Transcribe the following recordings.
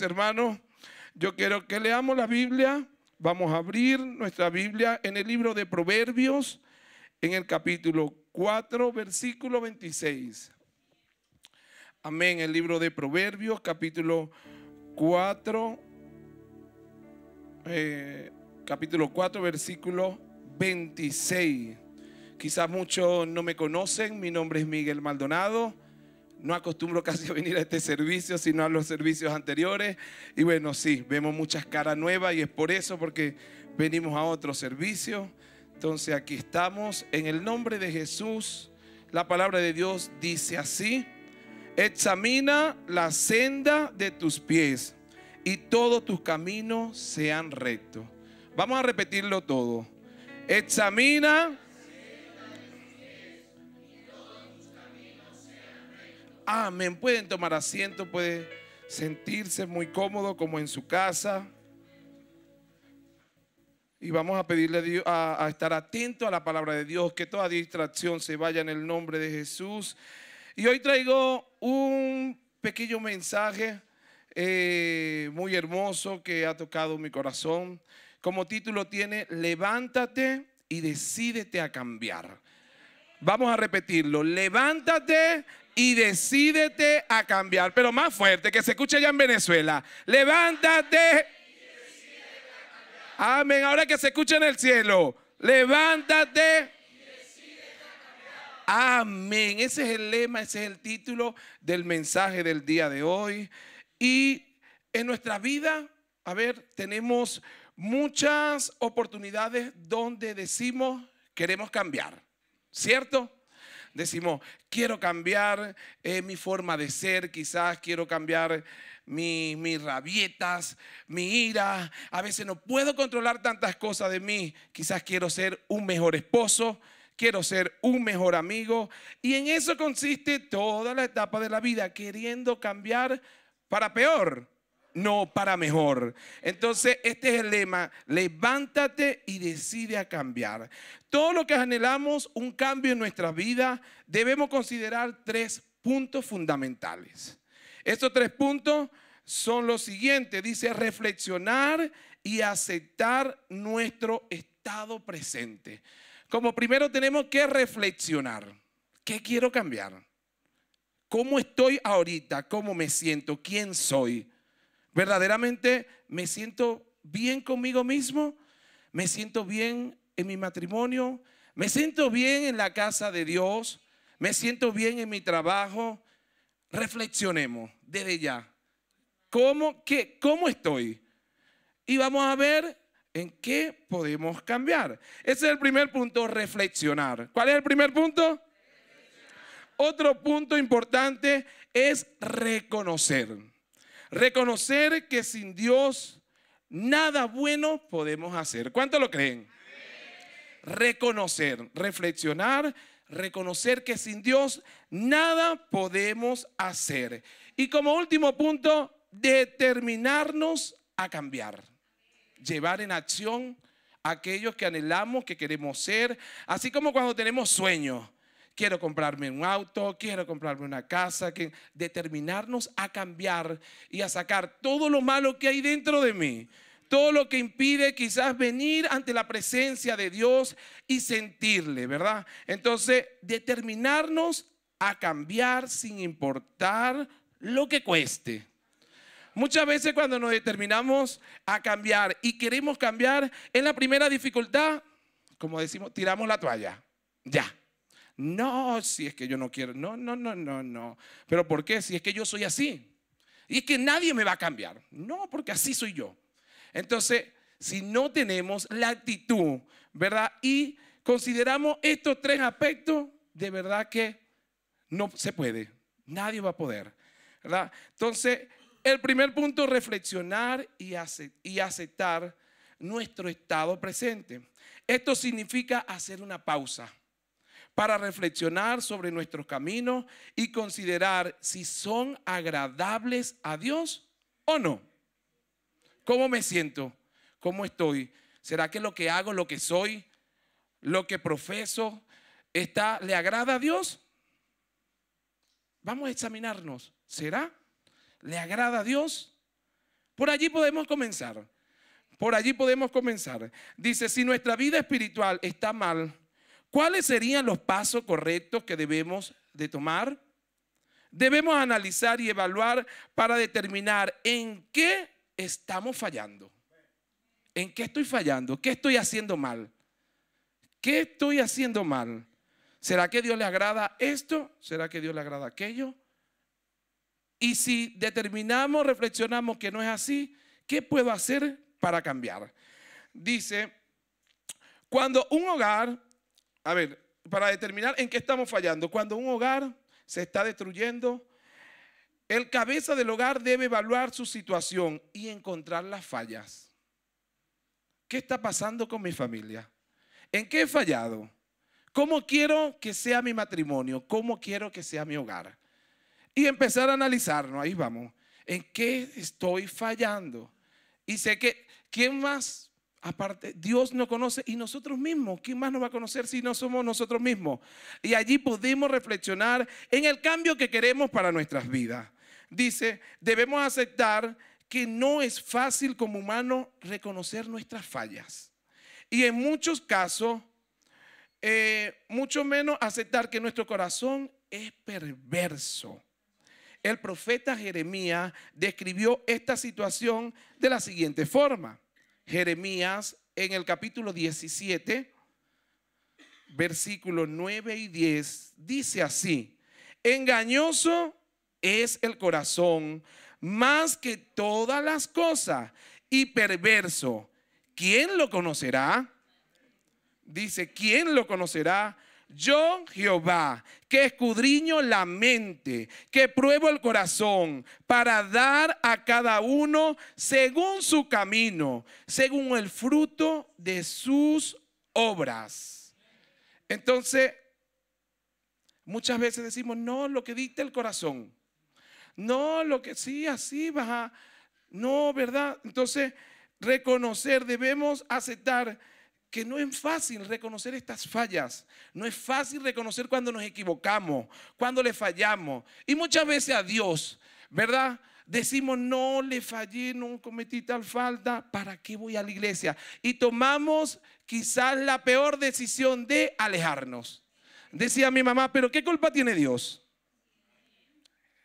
hermanos, yo quiero que leamos la Biblia. Vamos a abrir nuestra Biblia en el libro de Proverbios, en el capítulo 4, versículo 26. Amén. El libro de Proverbios, capítulo 4, eh, capítulo 4, versículo 26. Quizás muchos no me conocen. Mi nombre es Miguel Maldonado no acostumbro casi a venir a este servicio, sino a los servicios anteriores. Y bueno, sí, vemos muchas caras nuevas y es por eso, porque venimos a otro servicio. Entonces aquí estamos, en el nombre de Jesús, la palabra de Dios dice así, examina la senda de tus pies y todos tus caminos sean rectos. Vamos a repetirlo todo. Examina Amén. Pueden tomar asiento, pueden sentirse muy cómodo como en su casa. Y vamos a pedirle a, Dios, a, estar atento a la palabra de Dios, que toda distracción se vaya en el nombre de Jesús. Y hoy traigo un pequeño mensaje eh, muy hermoso que ha tocado mi corazón. Como título tiene, levántate y decídete a cambiar. Vamos a repetirlo. Levántate y decídete a cambiar. Pero más fuerte, que se escuche ya en Venezuela. Levántate. Y a Amén. Ahora que se escuche en el cielo. Levántate. Y Amén. Ese es el lema, ese es el título del mensaje del día de hoy. Y en nuestra vida, a ver, tenemos muchas oportunidades donde decimos queremos cambiar. ¿cierto? Decimos, quiero cambiar eh, mi forma de ser, quizás quiero cambiar mi, mis rabietas, mi ira. A veces no puedo controlar tantas cosas de mí. Quizás quiero ser un mejor esposo, quiero ser un mejor amigo. Y en eso consiste toda la etapa de la vida, queriendo cambiar para peor no para mejor. Entonces, este es el lema, levántate y decide a cambiar. Todo lo que anhelamos, un cambio en nuestra vida, debemos considerar tres puntos fundamentales. Estos tres puntos son los siguientes, dice reflexionar y aceptar nuestro estado presente. Como primero tenemos que reflexionar, ¿qué quiero cambiar? ¿Cómo estoy ahorita? ¿Cómo me siento? ¿Quién soy? verdaderamente me siento bien conmigo mismo, me siento bien en mi matrimonio, me siento bien en la casa de Dios, me siento bien en mi trabajo. Reflexionemos desde ya. ¿Cómo, ¿Cómo estoy? Y vamos a ver en qué podemos cambiar. Ese es el primer punto, reflexionar. ¿Cuál es el primer punto? Otro punto importante es reconocer. Reconocer que sin Dios nada bueno podemos hacer. ¿Cuánto lo creen? Reconocer, reflexionar, reconocer que sin Dios nada podemos hacer. Y como último punto, determinarnos a cambiar, llevar en acción aquellos que anhelamos, que queremos ser, así como cuando tenemos sueños quiero comprarme un auto, quiero comprarme una casa, que determinarnos a cambiar y a sacar todo lo malo que hay dentro de mí, todo lo que impide quizás venir ante la presencia de Dios y sentirle, ¿verdad? Entonces, determinarnos a cambiar sin importar lo que cueste. Muchas veces cuando nos determinamos a cambiar y queremos cambiar, en la primera dificultad, como decimos, tiramos la toalla. Ya, no, si es que yo no quiero. No, no, no, no, no. ¿Pero por qué? Si es que yo soy así. Y es que nadie me va a cambiar. No, porque así soy yo. Entonces, si no tenemos la actitud, ¿verdad? Y consideramos estos tres aspectos, de verdad que no se puede. Nadie va a poder, ¿verdad? Entonces, el primer punto, reflexionar y, aceptar nuestro estado presente. Esto significa hacer una pausa para reflexionar sobre nuestros caminos y considerar si son agradables a Dios o no. ¿Cómo me siento? ¿Cómo estoy? ¿Será que lo que hago, lo que soy, lo que profeso, está, le agrada a Dios? Vamos a examinarnos. ¿Será? ¿Le agrada a Dios? Por allí podemos comenzar. Por allí podemos comenzar. Dice, si nuestra vida espiritual está mal, ¿Cuáles serían los pasos correctos que debemos de tomar? Debemos analizar y evaluar para determinar en qué estamos fallando. ¿En qué estoy fallando? ¿Qué estoy haciendo mal? ¿Qué estoy haciendo mal? ¿Será que Dios le agrada esto? ¿Será que Dios le agrada aquello? Y si determinamos, reflexionamos que no es así, ¿qué puedo hacer para cambiar? Dice, cuando un hogar a ver, para determinar en qué estamos fallando, cuando un hogar se está destruyendo, el cabeza del hogar debe evaluar su situación y encontrar las fallas. ¿Qué está pasando con mi familia? ¿En qué he fallado? ¿Cómo quiero que sea mi matrimonio? ¿Cómo quiero que sea mi hogar? Y empezar a analizarnos, ahí vamos. ¿En qué estoy fallando? Y sé que, ¿quién más Aparte, Dios nos conoce y nosotros mismos. ¿Quién más nos va a conocer si no somos nosotros mismos? Y allí pudimos reflexionar en el cambio que queremos para nuestras vidas. Dice, debemos aceptar que no es fácil como humano reconocer nuestras fallas. Y en muchos casos, eh, mucho menos aceptar que nuestro corazón es perverso. El profeta Jeremías describió esta situación de la siguiente forma. Jeremías en el capítulo 17, versículos 9 y 10, dice así, engañoso es el corazón más que todas las cosas y perverso. ¿Quién lo conocerá? Dice, ¿quién lo conocerá? Yo Jehová, que escudriño la mente, que pruebo el corazón, para dar a cada uno según su camino, según el fruto de sus obras. Entonces, muchas veces decimos, no, lo que dicta el corazón. No, lo que sí, así baja, No, ¿verdad? Entonces, reconocer, debemos aceptar que no es fácil reconocer estas fallas, no es fácil reconocer cuando nos equivocamos, cuando le fallamos. Y muchas veces a Dios, ¿verdad? Decimos, no le fallé, no cometí tal falta, ¿para qué voy a la iglesia? Y tomamos quizás la peor decisión de alejarnos. Decía mi mamá, pero ¿qué culpa tiene Dios?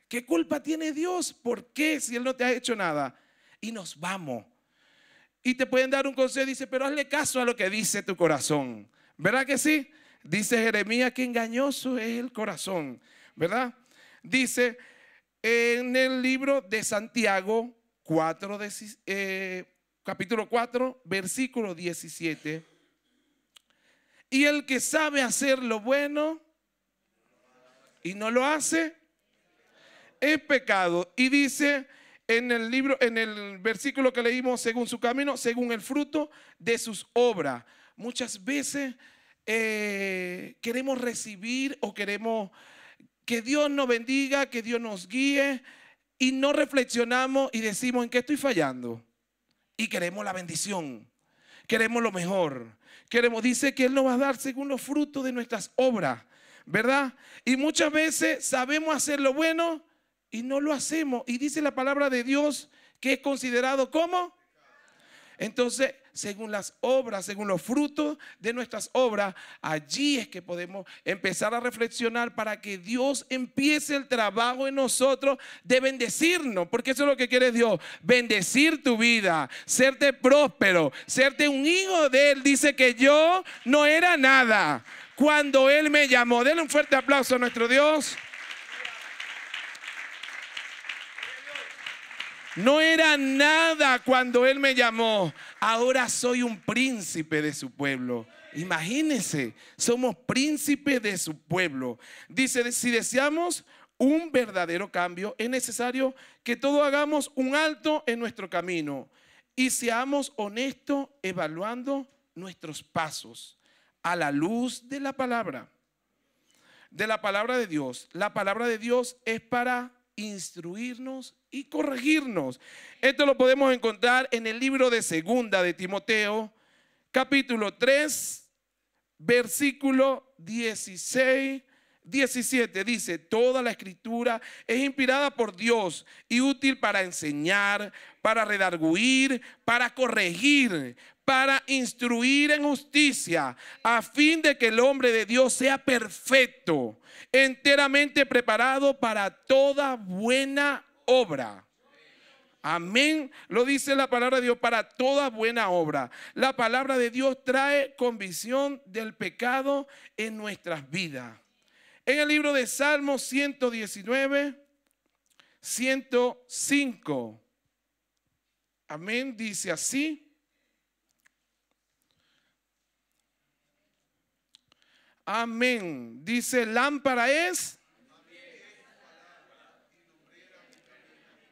¿Qué culpa tiene Dios? ¿Por qué si Él no te ha hecho nada? Y nos vamos y te pueden dar un consejo. Dice, pero hazle caso a lo que dice tu corazón. ¿Verdad que sí? Dice Jeremías que engañoso es el corazón. ¿Verdad? Dice en el libro de Santiago 4, eh, capítulo 4, versículo 17. Y el que sabe hacer lo bueno y no lo hace, es pecado. Y dice en el libro, en el versículo que leímos, según su camino, según el fruto de sus obras. Muchas veces eh, queremos recibir o queremos que Dios nos bendiga, que Dios nos guíe, y no reflexionamos y decimos en qué estoy fallando. Y queremos la bendición, queremos lo mejor, queremos, dice que Él nos va a dar según los frutos de nuestras obras, ¿verdad? Y muchas veces sabemos hacer lo bueno, y no lo hacemos. Y dice la palabra de Dios que es considerado como. Entonces, según las obras, según los frutos de nuestras obras, allí es que podemos empezar a reflexionar para que Dios empiece el trabajo en nosotros de bendecirnos, porque eso es lo que quiere Dios, bendecir tu vida, serte próspero, serte un hijo de Él. Dice que yo no era nada cuando Él me llamó. Denle un fuerte aplauso a nuestro Dios. No era nada cuando Él me llamó. Ahora soy un príncipe de su pueblo. Imagínense, somos príncipes de su pueblo. Dice, si deseamos un verdadero cambio, es necesario que todos hagamos un alto en nuestro camino y seamos honestos evaluando nuestros pasos a la luz de la palabra, de la palabra de Dios. La palabra de Dios es para instruirnos y corregirnos. Esto lo podemos encontrar en el libro de Segunda de Timoteo, capítulo 3, versículo 16 17 dice, toda la escritura es inspirada por Dios y útil para enseñar, para redarguir, para corregir, para instruir en justicia, a fin de que el hombre de Dios sea perfecto, enteramente preparado para toda buena obra. Amén. Lo dice la palabra de Dios para toda buena obra. La palabra de Dios trae convicción del pecado en nuestras vidas en el libro de Salmos 119, 105. Amén, dice así. Amén. Dice, lámpara es.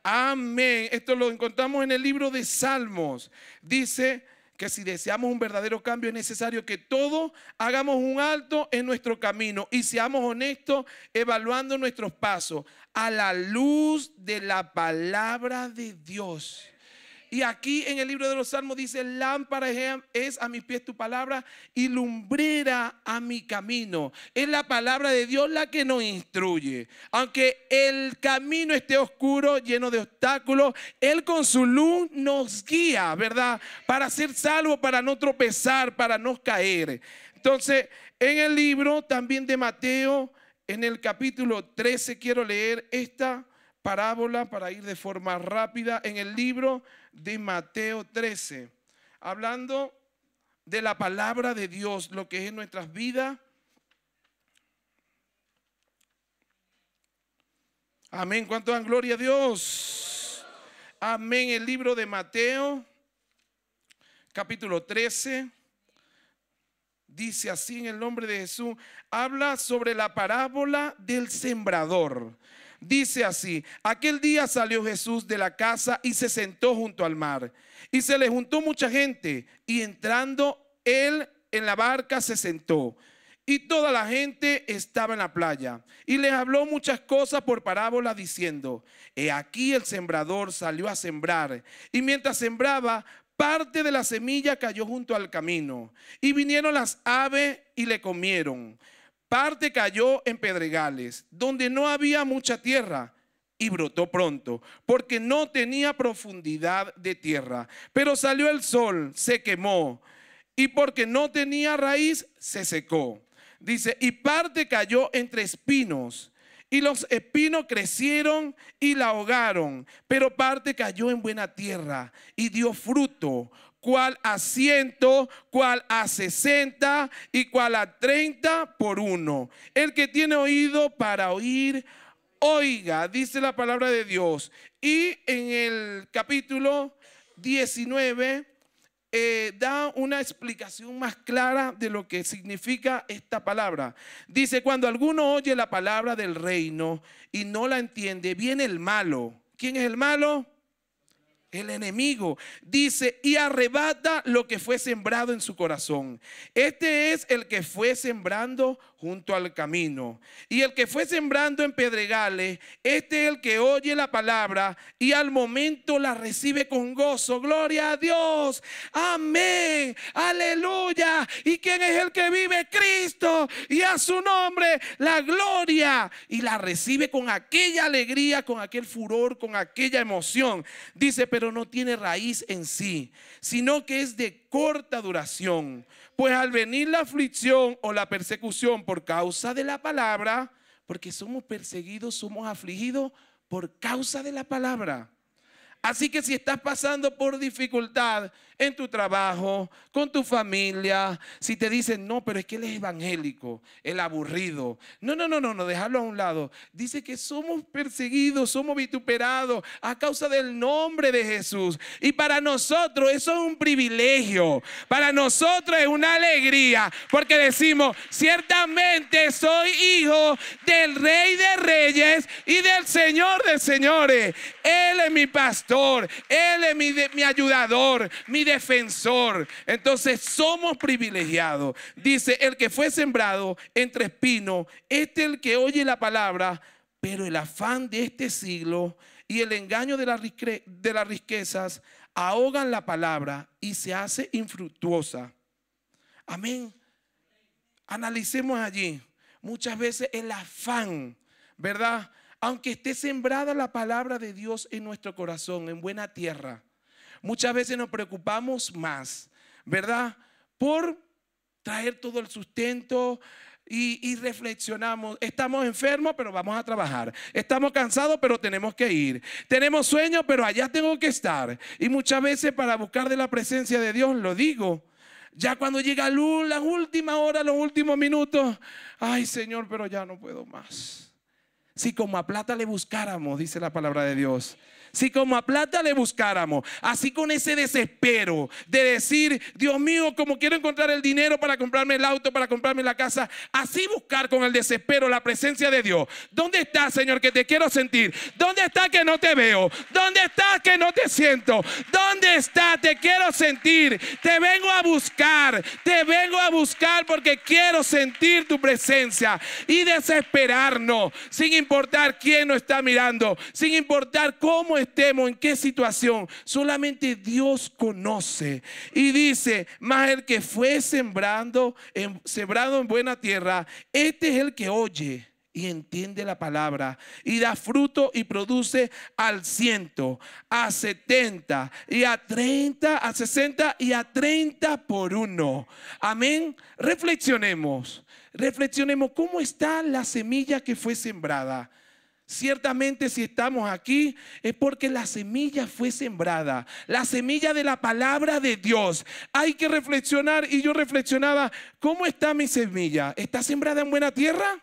Amén. Esto lo encontramos en el libro de Salmos. Dice, que si deseamos un verdadero cambio es necesario que todos hagamos un alto en nuestro camino y seamos honestos evaluando nuestros pasos a la luz de la palabra de Dios. Y aquí en el libro de los Salmos dice, lámpara es a mis pies tu palabra y lumbrera a mi camino. Es la palabra de Dios la que nos instruye. Aunque el camino esté oscuro, lleno de obstáculos, Él con su luz nos guía, ¿verdad? Para ser salvo, para no tropezar, para no caer. Entonces, en el libro también de Mateo, en el capítulo 13, quiero leer esta parábola para ir de forma rápida en el libro de Mateo 13, hablando de la palabra de Dios, lo que es en nuestras vidas. Amén, ¿cuánto dan gloria a Dios? Amén, el libro de Mateo, capítulo 13 dice así en el nombre de Jesús, habla sobre la parábola del sembrador. Dice así, aquel día salió Jesús de la casa y se sentó junto al mar. Y se le juntó mucha gente y entrando él en la barca se sentó. Y toda la gente estaba en la playa. Y les habló muchas cosas por parábolas diciendo, he aquí el sembrador salió a sembrar. Y mientras sembraba, parte de la semilla cayó junto al camino. Y vinieron las aves y le comieron. Parte cayó en pedregales, donde no había mucha tierra, y brotó pronto, porque no tenía profundidad de tierra. Pero salió el sol, se quemó, y porque no tenía raíz, se secó. Dice, y parte cayó entre espinos, y los espinos crecieron y la ahogaron, pero parte cayó en buena tierra y dio fruto, cual a ciento, cuál a sesenta y cuál a treinta por uno. El que tiene oído para oír, oiga, dice la palabra de Dios. Y en el capítulo 19 eh, da una explicación más clara de lo que significa esta palabra. Dice, cuando alguno oye la palabra del reino y no la entiende, viene el malo. ¿Quién es el malo? el enemigo. Dice, y arrebata lo que fue sembrado en su corazón. Este es el que fue sembrando junto al camino. Y el que fue sembrando en pedregales, este es el que oye la palabra y al momento la recibe con gozo. Gloria a Dios. Amén. Aleluya. ¿Y quién es el que vive? Cristo. Y a su nombre la gloria. Y la recibe con aquella alegría, con aquel furor, con aquella emoción. Dice pero no tiene raíz en sí, sino que es de corta duración. Pues al venir la aflicción o la persecución por causa de la palabra, porque somos perseguidos, somos afligidos por causa de la palabra. Así que si estás pasando por dificultad, en tu trabajo, con tu familia. Si te dicen, no, pero es que él es evangélico, el aburrido. No, no, no, no, no, dejarlo a un lado. Dice que somos perseguidos, somos vituperados a causa del nombre de Jesús. Y para nosotros eso es un privilegio. Para nosotros es una alegría, porque decimos, ciertamente soy hijo del Rey de Reyes y del Señor de Señores. Él es mi pastor, Él es mi, mi ayudador, mi defensor. Entonces somos privilegiados. Dice, el que fue sembrado entre espino este el que oye la palabra, pero el afán de este siglo y el engaño de, la, de las riquezas ahogan la palabra y se hace infructuosa. Amén. Analicemos allí. Muchas veces el afán, ¿verdad? Aunque esté sembrada la palabra de Dios en nuestro corazón, en buena tierra, Muchas veces nos preocupamos más, ¿verdad? Por traer todo el sustento, y, reflexionamos. Estamos enfermos, pero vamos a trabajar. Estamos cansados, pero tenemos que ir. Tenemos sueños, pero allá tengo que estar. Y muchas veces para buscar de la presencia de Dios, lo digo. Ya cuando llega la última hora, los últimos minutos, ay Señor, pero ya no puedo más. Si como a plata le buscáramos, dice la palabra de Dios. Si como a plata le buscáramos, así con ese desespero de decir, Dios mío, como quiero encontrar el dinero para comprarme el auto, para comprarme la casa, así buscar con el desespero la presencia de Dios. ¿Dónde está, Señor, que te quiero sentir? ¿Dónde está que no te veo? ¿Dónde está que no te siento? ¿Dónde está? Te quiero sentir. Te vengo a buscar. Te vengo a buscar porque quiero sentir tu presencia y desesperarnos, sin importar quién nos está mirando, sin importar cómo estemos, en qué situación, solamente Dios conoce. Y dice, más el que fue sembrando, en, sembrado en buena tierra, este es el que oye y entiende la palabra y da fruto y produce al ciento, a setenta y a treinta, a sesenta y a treinta por uno. Amén. Reflexionemos, reflexionemos cómo está la semilla que fue sembrada. Ciertamente si estamos aquí es porque la semilla fue sembrada, la semilla de la palabra de Dios. Hay que reflexionar y yo reflexionaba, ¿cómo está mi semilla? ¿Está sembrada en buena tierra?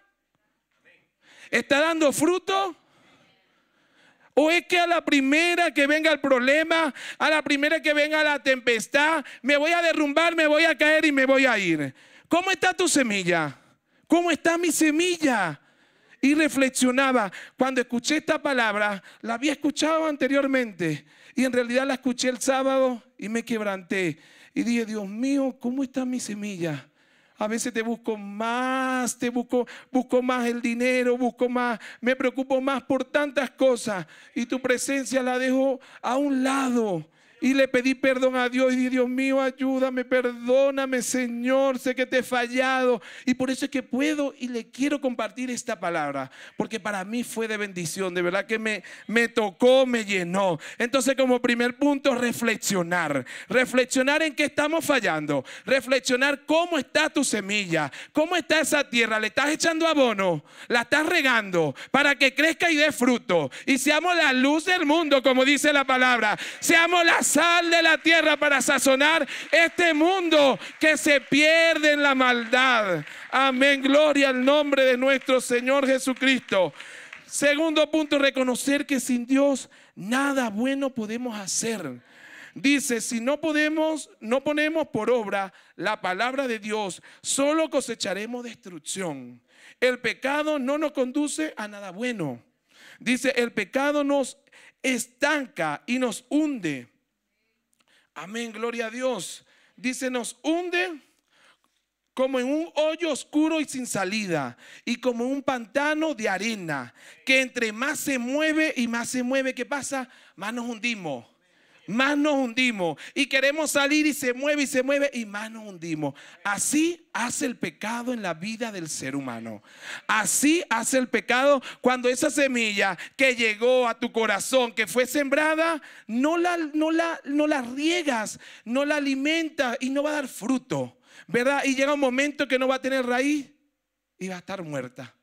¿Está dando fruto? ¿O es que a la primera que venga el problema, a la primera que venga la tempestad, me voy a derrumbar, me voy a caer y me voy a ir? ¿Cómo está tu semilla? ¿Cómo está mi semilla? y reflexionaba. Cuando escuché esta palabra, la había escuchado anteriormente y en realidad la escuché el sábado y me quebranté. Y dije, Dios mío, ¿cómo está mi semilla? A veces te busco más, te busco, busco más el dinero, busco más, me preocupo más por tantas cosas y tu presencia la dejo a un lado y le pedí perdón a Dios y dije, Dios mío, ayúdame, perdóname, Señor, sé que te he fallado. Y por eso es que puedo y le quiero compartir esta palabra, porque para mí fue de bendición, de verdad que me, me tocó, me llenó. Entonces como primer punto, reflexionar. Reflexionar en qué estamos fallando. Reflexionar cómo está tu semilla, cómo está esa tierra. ¿Le estás echando abono? ¿La estás regando para que crezca y dé fruto? Y seamos la luz del mundo, como dice la palabra. Seamos la sal de la tierra para sazonar este mundo que se pierde en la maldad. Amén, gloria al nombre de nuestro Señor Jesucristo. Segundo punto, reconocer que sin Dios nada bueno podemos hacer. Dice, si no podemos, no ponemos por obra la palabra de Dios, solo cosecharemos destrucción. El pecado no nos conduce a nada bueno. Dice, el pecado nos estanca y nos hunde. Amén, gloria a Dios. Dice, nos hunde como en un hoyo oscuro y sin salida, y como un pantano de arena, que entre más se mueve y más se mueve, ¿qué pasa? Más nos hundimos más nos hundimos y queremos salir y se mueve y se mueve y más nos hundimos. Así hace el pecado en la vida del ser humano. Así hace el pecado cuando esa semilla que llegó a tu corazón, que fue sembrada, no la, riegas, no la alimentas y no va a dar fruto, ¿verdad? Y llega un momento que no va a tener raíz y va a estar muerta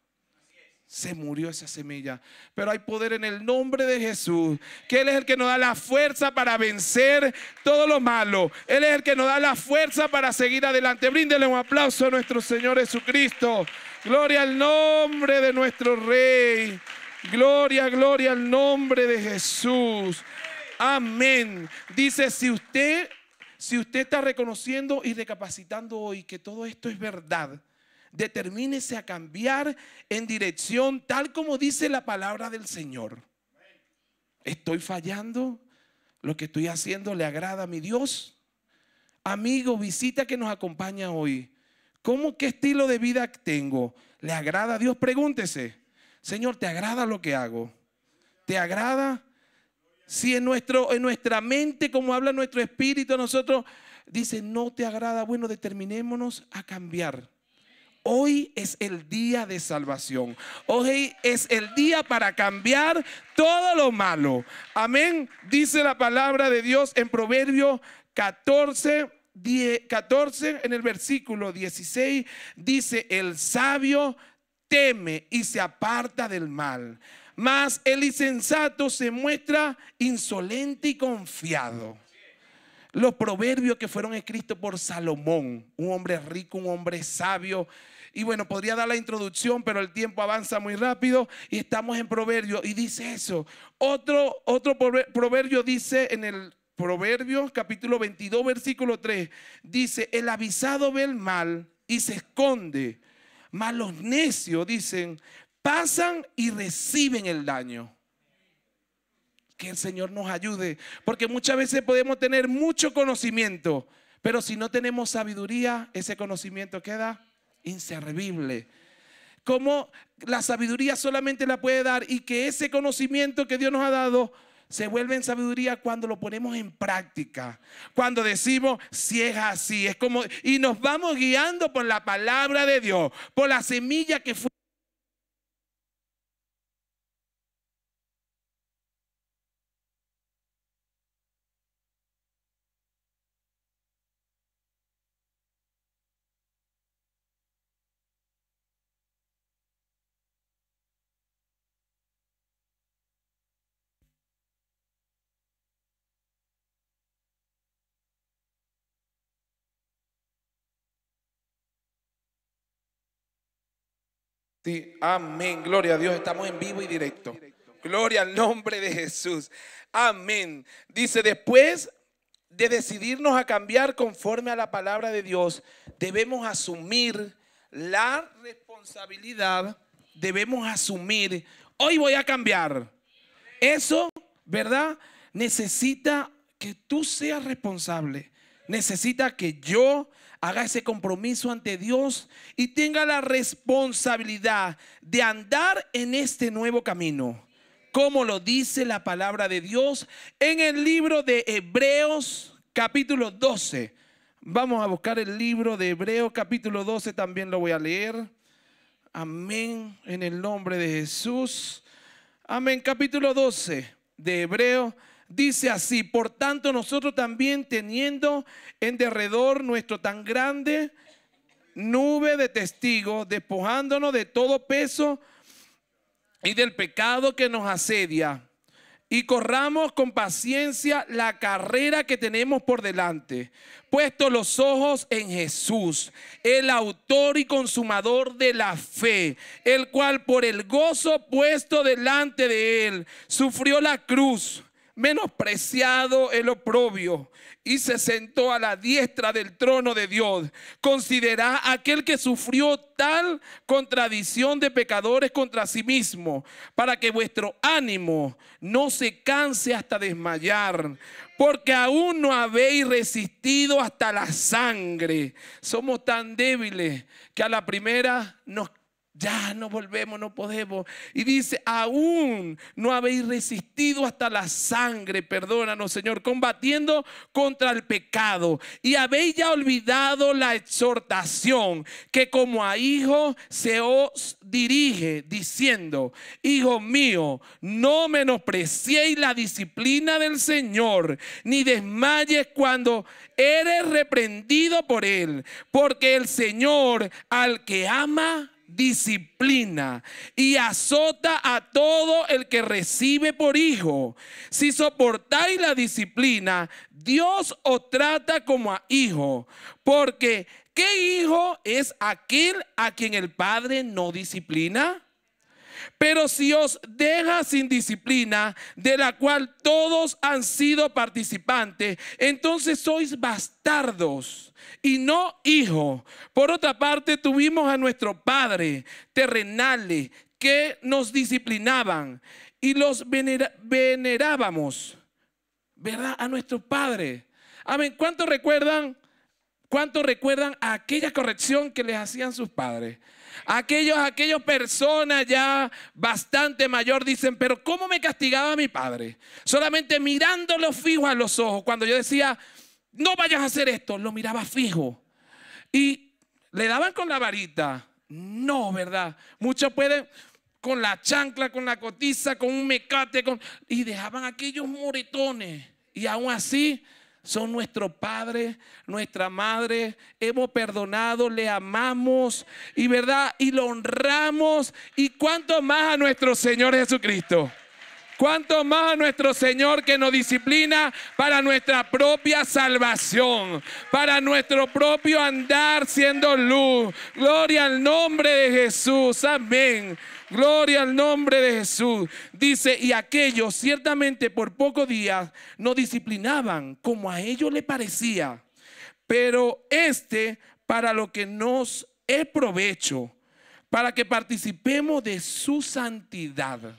se murió esa semilla. Pero hay poder en el nombre de Jesús, que Él es el que nos da la fuerza para vencer todo lo malo. Él es el que nos da la fuerza para seguir adelante. Bríndele un aplauso a nuestro Señor Jesucristo. Gloria al nombre de nuestro Rey. Gloria, gloria al nombre de Jesús. Amén. Dice, si usted, si usted está reconociendo y recapacitando hoy que todo esto es verdad, determínese a cambiar en dirección tal como dice la palabra del Señor. ¿Estoy fallando? ¿Lo que estoy haciendo le agrada a mi Dios? Amigo, visita que nos acompaña hoy. ¿Cómo qué estilo de vida tengo? ¿Le agrada a Dios? Pregúntese. Señor, ¿te agrada lo que hago? ¿Te agrada? Si en, nuestro, en nuestra mente, como habla nuestro espíritu, nosotros dice, no te agrada, bueno, determinémonos a cambiar. Hoy es el día de salvación. Hoy es el día para cambiar todo lo malo. Amén. Dice la palabra de Dios en Proverbio 14, 14, en el versículo 16. Dice, el sabio teme y se aparta del mal. Mas el insensato se muestra insolente y confiado los proverbios que fueron escritos por Salomón, un hombre rico, un hombre sabio. Y bueno, podría dar la introducción, pero el tiempo avanza muy rápido y estamos en proverbios. y dice eso. Otro, otro proverbio dice en el Proverbios capítulo 22 versículo 3, dice, el avisado ve el mal y se esconde, mas los necios dicen, pasan y reciben el daño que el Señor nos ayude, porque muchas veces podemos tener mucho conocimiento, pero si no tenemos sabiduría, ese conocimiento queda inservible. Como la sabiduría solamente la puede dar y que ese conocimiento que Dios nos ha dado se vuelve en sabiduría cuando lo ponemos en práctica. Cuando decimos, si es así, es como, y nos vamos guiando por la palabra de Dios, por la semilla que fue Sí, amén. Gloria a Dios. Estamos en vivo y directo. Gloria al nombre de Jesús. Amén. Dice, después de decidirnos a cambiar conforme a la palabra de Dios, debemos asumir la responsabilidad. Debemos asumir, hoy voy a cambiar. Eso, ¿verdad? Necesita que tú seas responsable. Necesita que yo haga ese compromiso ante Dios y tenga la responsabilidad de andar en este nuevo camino, como lo dice la palabra de Dios en el libro de Hebreos capítulo 12. Vamos a buscar el libro de Hebreos capítulo 12, también lo voy a leer. Amén, en el nombre de Jesús. Amén, capítulo 12 de Hebreo dice así, por tanto nosotros también teniendo en derredor nuestro tan grande nube de testigos, despojándonos de todo peso y del pecado que nos asedia, y corramos con paciencia la carrera que tenemos por delante, puesto los ojos en Jesús, el autor y consumador de la fe, el cual por el gozo puesto delante de él, sufrió la cruz menospreciado el oprobio y se sentó a la diestra del trono de Dios. Considera aquel que sufrió tal contradicción de pecadores contra sí mismo, para que vuestro ánimo no se canse hasta desmayar, porque aún no habéis resistido hasta la sangre. Somos tan débiles que a la primera nos ya no volvemos, no podemos. Y dice, aún no habéis resistido hasta la sangre, perdónanos Señor, combatiendo contra el pecado. Y habéis ya olvidado la exhortación que como a hijo se os dirige, diciendo, Hijo mío, no menospreciéis la disciplina del Señor, ni desmayes cuando eres reprendido por él, porque el Señor al que ama, disciplina y azota a todo el que recibe por hijo. Si soportáis la disciplina, Dios os trata como a hijo, porque ¿qué hijo es aquel a quien el Padre no disciplina? Pero si os deja sin disciplina, de la cual todos han sido participantes, entonces sois bastardos y no hijos. Por otra parte, tuvimos a nuestro Padre terrenales que nos disciplinaban y los venerábamos, ¿verdad? A nuestro Padre. Amén. cuánto recuerdan? cuánto recuerdan aquella corrección que les hacían sus padres? Aquellos, aquellos personas ya bastante mayor dicen, pero ¿cómo me castigaba mi padre? Solamente mirándolo fijo a los ojos. Cuando yo decía, no vayas a hacer esto, lo miraba fijo. Y le daban con la varita. No, ¿verdad? Muchos pueden con la chancla, con la cotiza, con un mecate, con... y dejaban aquellos moretones. Y aún así son nuestro padre, nuestra madre, hemos perdonado, le amamos y verdad, y lo honramos y cuánto más a nuestro Señor Jesucristo. Cuánto más a nuestro Señor que nos disciplina para nuestra propia salvación, para nuestro propio andar siendo luz. Gloria al nombre de Jesús. Amén. Gloria al nombre de Jesús. Dice, y aquellos ciertamente por pocos días no disciplinaban como a ellos le parecía, pero este para lo que nos es provecho, para que participemos de su santidad.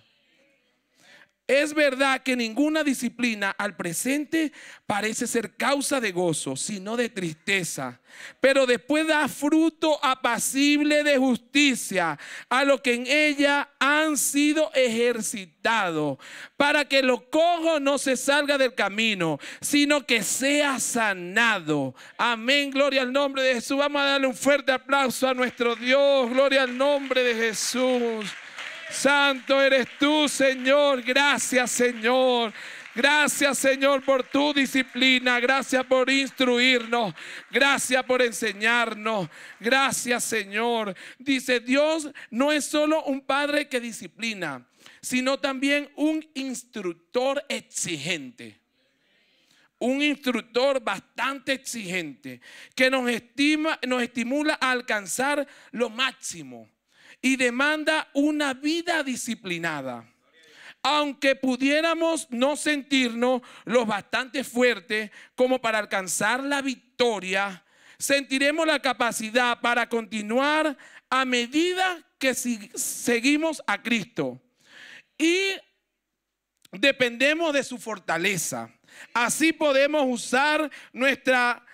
Es verdad que ninguna disciplina al presente parece ser causa de gozo, sino de tristeza, pero después da fruto apacible de justicia a lo que en ella han sido ejercitados, para que lo cojo no se salga del camino, sino que sea sanado. Amén, gloria al nombre de Jesús. Vamos a darle un fuerte aplauso a nuestro Dios, gloria al nombre de Jesús. Santo eres tú, Señor. Gracias, Señor. Gracias Señor por tu disciplina, gracias por instruirnos, gracias por enseñarnos, gracias Señor. Dice, Dios no es solo un padre que disciplina, sino también un instructor exigente. Un instructor bastante exigente que nos, nos estimula a alcanzar lo máximo y demanda una vida disciplinada. Aunque pudiéramos no sentirnos lo bastante fuertes como para alcanzar la victoria, sentiremos la capacidad para continuar a medida que seguimos a Cristo y dependemos de su fortaleza. Así podemos usar nuestra,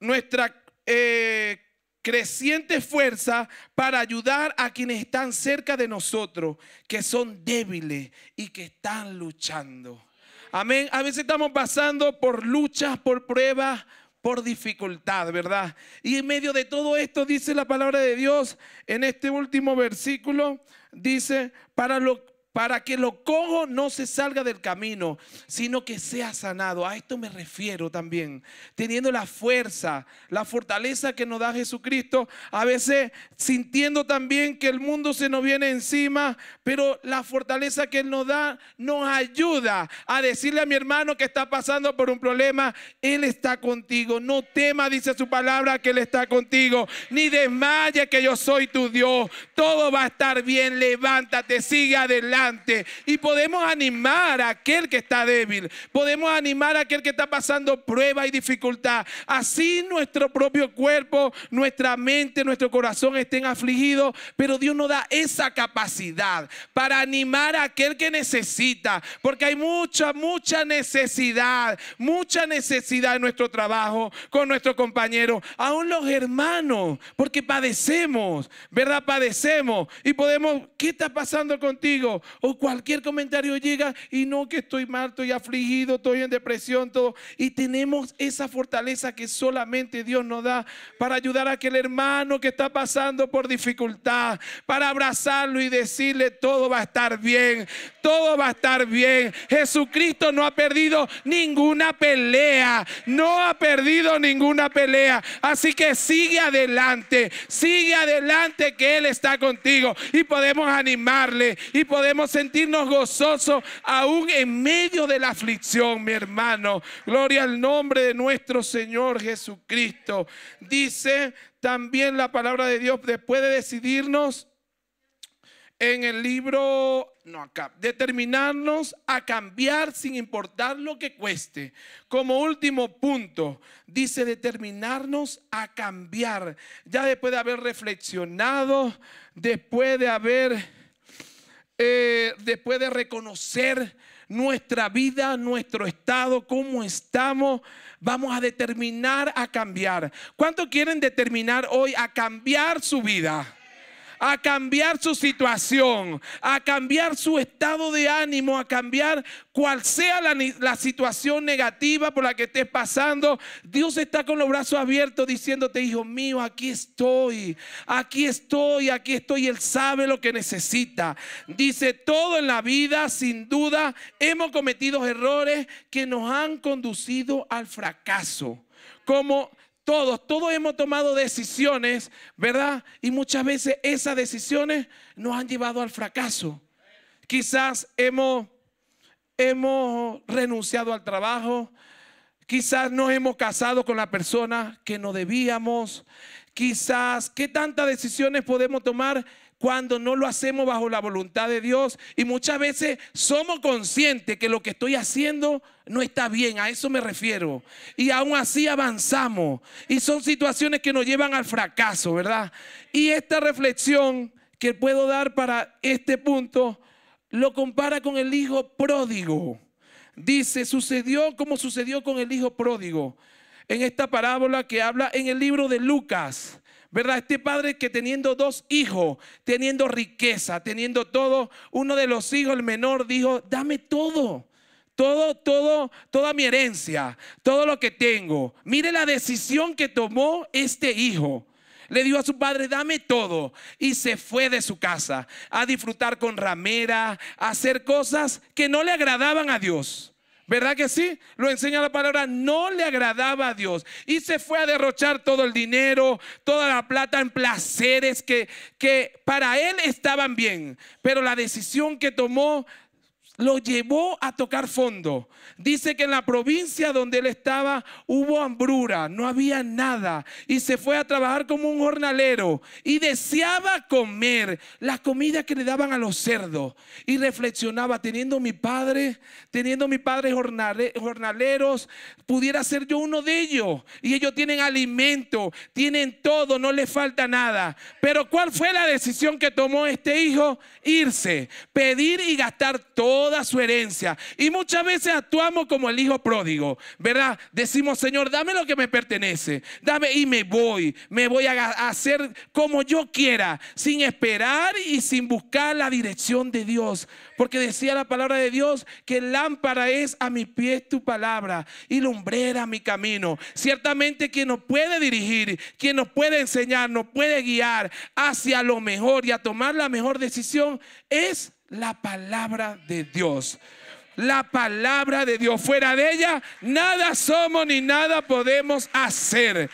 nuestra eh, creciente fuerza para ayudar a quienes están cerca de nosotros, que son débiles y que están luchando. Amén. A veces estamos pasando por luchas, por pruebas, por dificultad, ¿verdad? Y en medio de todo esto dice la palabra de Dios en este último versículo, dice, para lo, para que lo cojo no se salga del camino, sino que sea sanado. A esto me refiero también, teniendo la fuerza, la fortaleza que nos da Jesucristo, a veces sintiendo también que el mundo se nos viene encima, pero la fortaleza que Él nos da nos ayuda a decirle a mi hermano que está pasando por un problema, Él está contigo, no tema, dice su palabra, que Él está contigo, ni desmaye que yo soy tu Dios, todo va a estar bien, levántate, sigue adelante y podemos animar a aquel que está débil, podemos animar a aquel que está pasando prueba y dificultad. Así nuestro propio cuerpo, nuestra mente, nuestro corazón estén afligidos, pero Dios nos da esa capacidad para animar a aquel que necesita, porque hay mucha, mucha necesidad, mucha necesidad en nuestro trabajo, con nuestros compañeros aún los hermanos, porque padecemos, ¿verdad? Padecemos y podemos, ¿qué está pasando contigo? o cualquier comentario llega y no que estoy mal, estoy afligido, estoy en depresión, todo. Y tenemos esa fortaleza que solamente Dios nos da para ayudar a aquel hermano que está pasando por dificultad, para abrazarlo y decirle todo va a estar bien, todo va a estar bien. Jesucristo no ha perdido ninguna pelea, no ha perdido ninguna pelea. Así que sigue adelante, sigue adelante que Él está contigo y podemos animarle y podemos sentirnos gozosos aún en medio de la aflicción, mi hermano. Gloria al nombre de nuestro Señor Jesucristo. Dice también la palabra de Dios después de decidirnos en el libro, no acá, determinarnos a cambiar sin importar lo que cueste. Como último punto, dice determinarnos a cambiar. Ya después de haber reflexionado, después de haber eh, después de reconocer nuestra vida, nuestro estado, cómo estamos, vamos a determinar a cambiar. ¿Cuánto quieren determinar hoy a cambiar su vida? a cambiar su situación, a cambiar su estado de ánimo, a cambiar cual sea la, situación negativa por la que estés pasando. Dios está con los brazos abiertos diciéndote, hijo mío, aquí estoy, aquí estoy, aquí estoy. Él sabe lo que necesita. Dice, todo en la vida, sin duda, hemos cometido errores que nos han conducido al fracaso. Como todos, todos hemos tomado decisiones, ¿verdad? Y muchas veces esas decisiones nos han llevado al fracaso. Quizás hemos, hemos renunciado al trabajo, quizás nos hemos casado con la persona que no debíamos, quizás, ¿qué tantas decisiones podemos tomar cuando no lo hacemos bajo la voluntad de Dios y muchas veces somos conscientes que lo que estoy haciendo no está bien, a eso me refiero. Y aún así avanzamos y son situaciones que nos llevan al fracaso, ¿verdad? Y esta reflexión que puedo dar para este punto lo compara con el hijo pródigo. Dice, sucedió como sucedió con el hijo pródigo en esta parábola que habla en el libro de Lucas. ¿Verdad? Este padre que teniendo dos hijos, teniendo riqueza, teniendo todo, uno de los hijos, el menor, dijo, dame todo, todo, todo, toda mi herencia, todo lo que tengo. Mire la decisión que tomó este hijo. Le dijo a su padre, dame todo. Y se fue de su casa a disfrutar con ramera, a hacer cosas que no le agradaban a Dios. ¿Verdad que sí? Lo enseña la palabra, no le agradaba a Dios. Y se fue a derrochar todo el dinero, toda la plata en placeres que, que para él estaban bien. Pero la decisión que tomó lo llevó a tocar fondo. Dice que en la provincia donde él estaba hubo hambruna, no había nada y se fue a trabajar como un jornalero y deseaba comer la comida que le daban a los cerdos y reflexionaba, teniendo mi padre, teniendo mi padre jornaleros, pudiera ser yo uno de ellos y ellos tienen alimento, tienen todo, no les falta nada. Pero ¿cuál fue la decisión que tomó este hijo? Irse, pedir y gastar todo toda su herencia. Y muchas veces actuamos como el hijo pródigo, ¿verdad? Decimos, Señor, dame lo que me pertenece, dame y me voy, me voy a hacer como yo quiera, sin esperar y sin buscar la dirección de Dios. Porque decía la palabra de Dios que lámpara es a mis pies tu palabra y lumbrera mi camino. Ciertamente quien nos puede dirigir, quien nos puede enseñar, nos puede guiar hacia lo mejor y a tomar la mejor decisión es la palabra de Dios. La palabra de Dios. Fuera de ella, nada somos ni nada podemos hacer.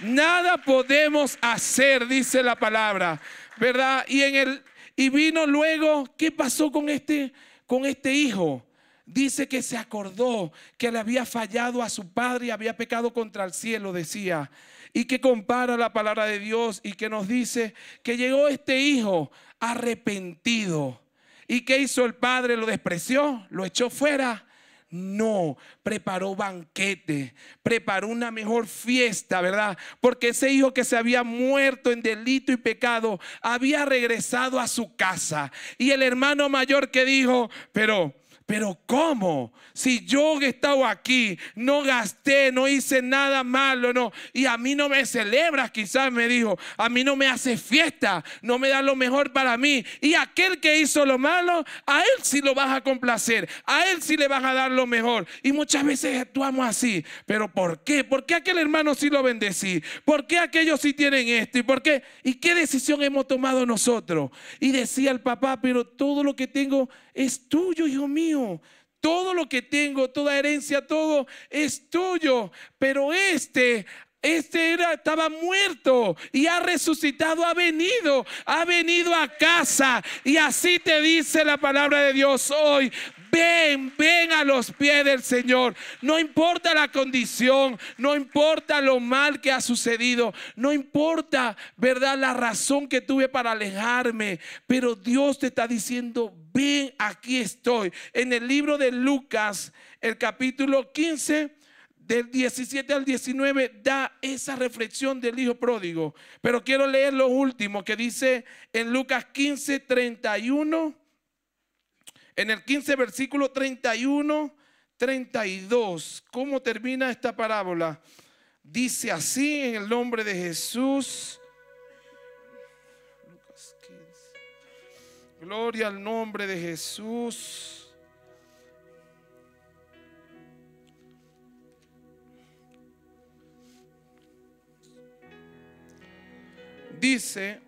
Nada podemos hacer, dice la palabra. ¿Verdad? Y en el y vino luego, ¿qué pasó con este con este hijo? Dice que se acordó que le había fallado a su padre y había pecado contra el cielo, decía. Y que compara la palabra de Dios y que nos dice que llegó este hijo arrepentido ¿Y qué hizo el padre? ¿Lo despreció? ¿Lo echó fuera? No, preparó banquete, preparó una mejor fiesta, ¿verdad? Porque ese hijo que se había muerto en delito y pecado había regresado a su casa. Y el hermano mayor que dijo, pero pero ¿cómo? Si yo he estado aquí, no gasté, no hice nada malo, no. Y a mí no me celebras, quizás me dijo. A mí no me hace fiesta, no me da lo mejor para mí. Y aquel que hizo lo malo, a él sí lo vas a complacer, a él sí le vas a dar lo mejor. Y muchas veces actuamos así. Pero ¿por qué? ¿Por qué aquel hermano sí lo bendecí? ¿Por qué aquellos sí tienen esto? ¿Y por qué? ¿Y qué decisión hemos tomado nosotros? Y decía el papá, pero todo lo que tengo es tuyo, hijo mío. Todo lo que tengo, toda herencia, todo es tuyo. Pero este este era, estaba muerto y ha resucitado, ha venido, ha venido a casa. Y así te dice la palabra de Dios hoy ven, ven a los pies del Señor. No importa la condición, no importa lo mal que ha sucedido, no importa, ¿verdad? La razón que tuve para alejarme, pero Dios te está diciendo, ven, aquí estoy. En el libro de Lucas, el capítulo 15, del 17 al 19 da esa reflexión del hijo pródigo. Pero quiero leer lo último que dice en Lucas 15, 31 en el 15, versículo 31, 32, ¿cómo termina esta parábola? Dice así en el nombre de Jesús. Lucas Gloria al nombre de Jesús. dice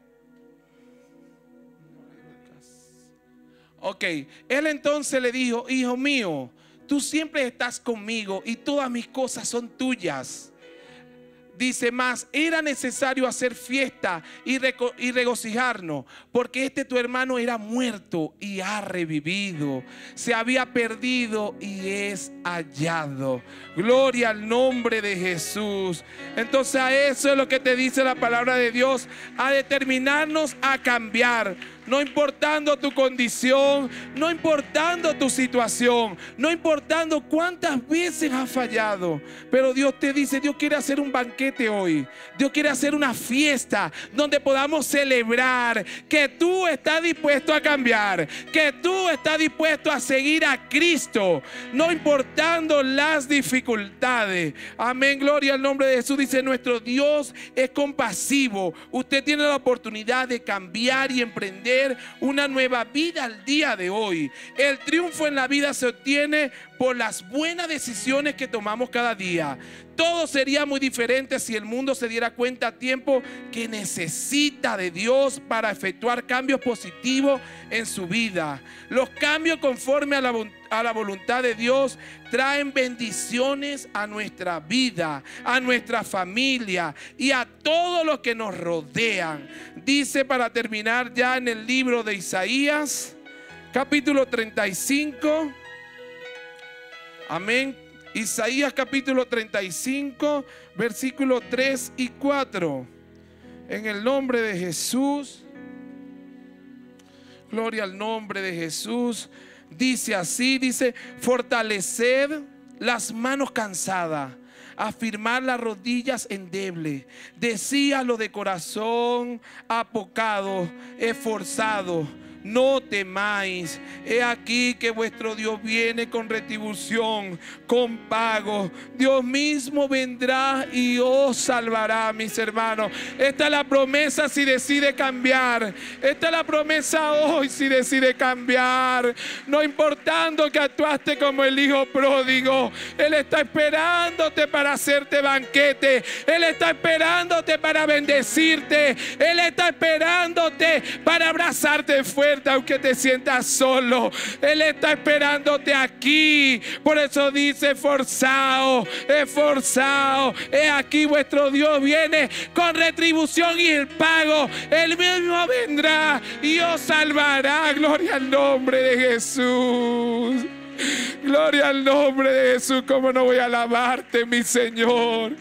Ok, él entonces le dijo, hijo mío, tú siempre estás conmigo y todas mis cosas son tuyas. Dice más, era necesario hacer fiesta y, y, regocijarnos, porque este tu hermano era muerto y ha revivido, se había perdido y es hallado. Gloria al nombre de Jesús. Entonces a eso es lo que te dice la palabra de Dios, a determinarnos a cambiar no importando tu condición, no importando tu situación, no importando cuántas veces has fallado. Pero Dios te dice, Dios quiere hacer un banquete hoy. Dios quiere hacer una fiesta donde podamos celebrar que tú estás dispuesto a cambiar, que tú estás dispuesto a seguir a Cristo, no importando las dificultades. Amén, gloria al nombre de Jesús. Dice, nuestro Dios es compasivo. Usted tiene la oportunidad de cambiar y emprender una nueva vida al día de hoy. El triunfo en la vida se obtiene por las buenas decisiones que tomamos cada día. Todo sería muy diferente si el mundo se diera cuenta a tiempo que necesita de Dios para efectuar cambios positivos en su vida. Los cambios conforme a la voluntad a la voluntad de Dios traen bendiciones a nuestra vida, a nuestra familia y a todos los que nos rodean. Dice para terminar ya en el libro de Isaías, capítulo 35. Amén. Isaías capítulo 35, versículos 3 y 4. En el nombre de Jesús. Gloria al nombre de Jesús dice así, dice, fortaleced las manos cansadas afirmar las rodillas endeble. lo de corazón apocado, esforzado no temáis. He aquí que vuestro Dios viene con retribución, con pago. Dios mismo vendrá y os salvará, mis hermanos. Esta es la promesa si decide cambiar. Esta es la promesa hoy si decide cambiar. No importando que actuaste como el hijo pródigo, Él está esperándote para hacerte banquete. Él está esperándote para bendecirte. Él está esperándote para abrazarte fuera aunque te sientas solo. Él está esperándote aquí. Por eso dice, esforzado, esforzado. He aquí vuestro Dios viene con retribución y el pago. Él mismo vendrá y os salvará. Gloria al nombre de Jesús. Gloria al nombre de Jesús. ¿Cómo no voy a alabarte, mi Señor?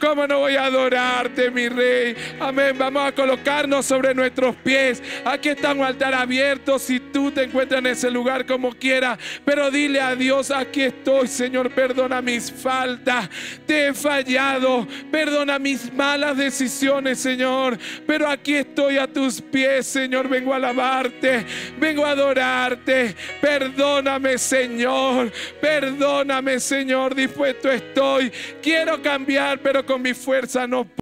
¿Cómo no voy a adorarte, mi Rey? Amén. Vamos a colocarnos sobre nuestros pies. Aquí está un altar abierto. Si tú te encuentras en ese lugar como quieras, pero dile a Dios, aquí estoy, Señor. Perdona mis faltas. Te he fallado. Perdona mis malas decisiones, Señor. Pero aquí estoy a tus pies, Señor. Vengo a alabarte. Vengo a adorarte. Perdóname, Señor. Señor, perdóname Señor, dispuesto estoy. Quiero cambiar, pero con mi fuerza no puedo.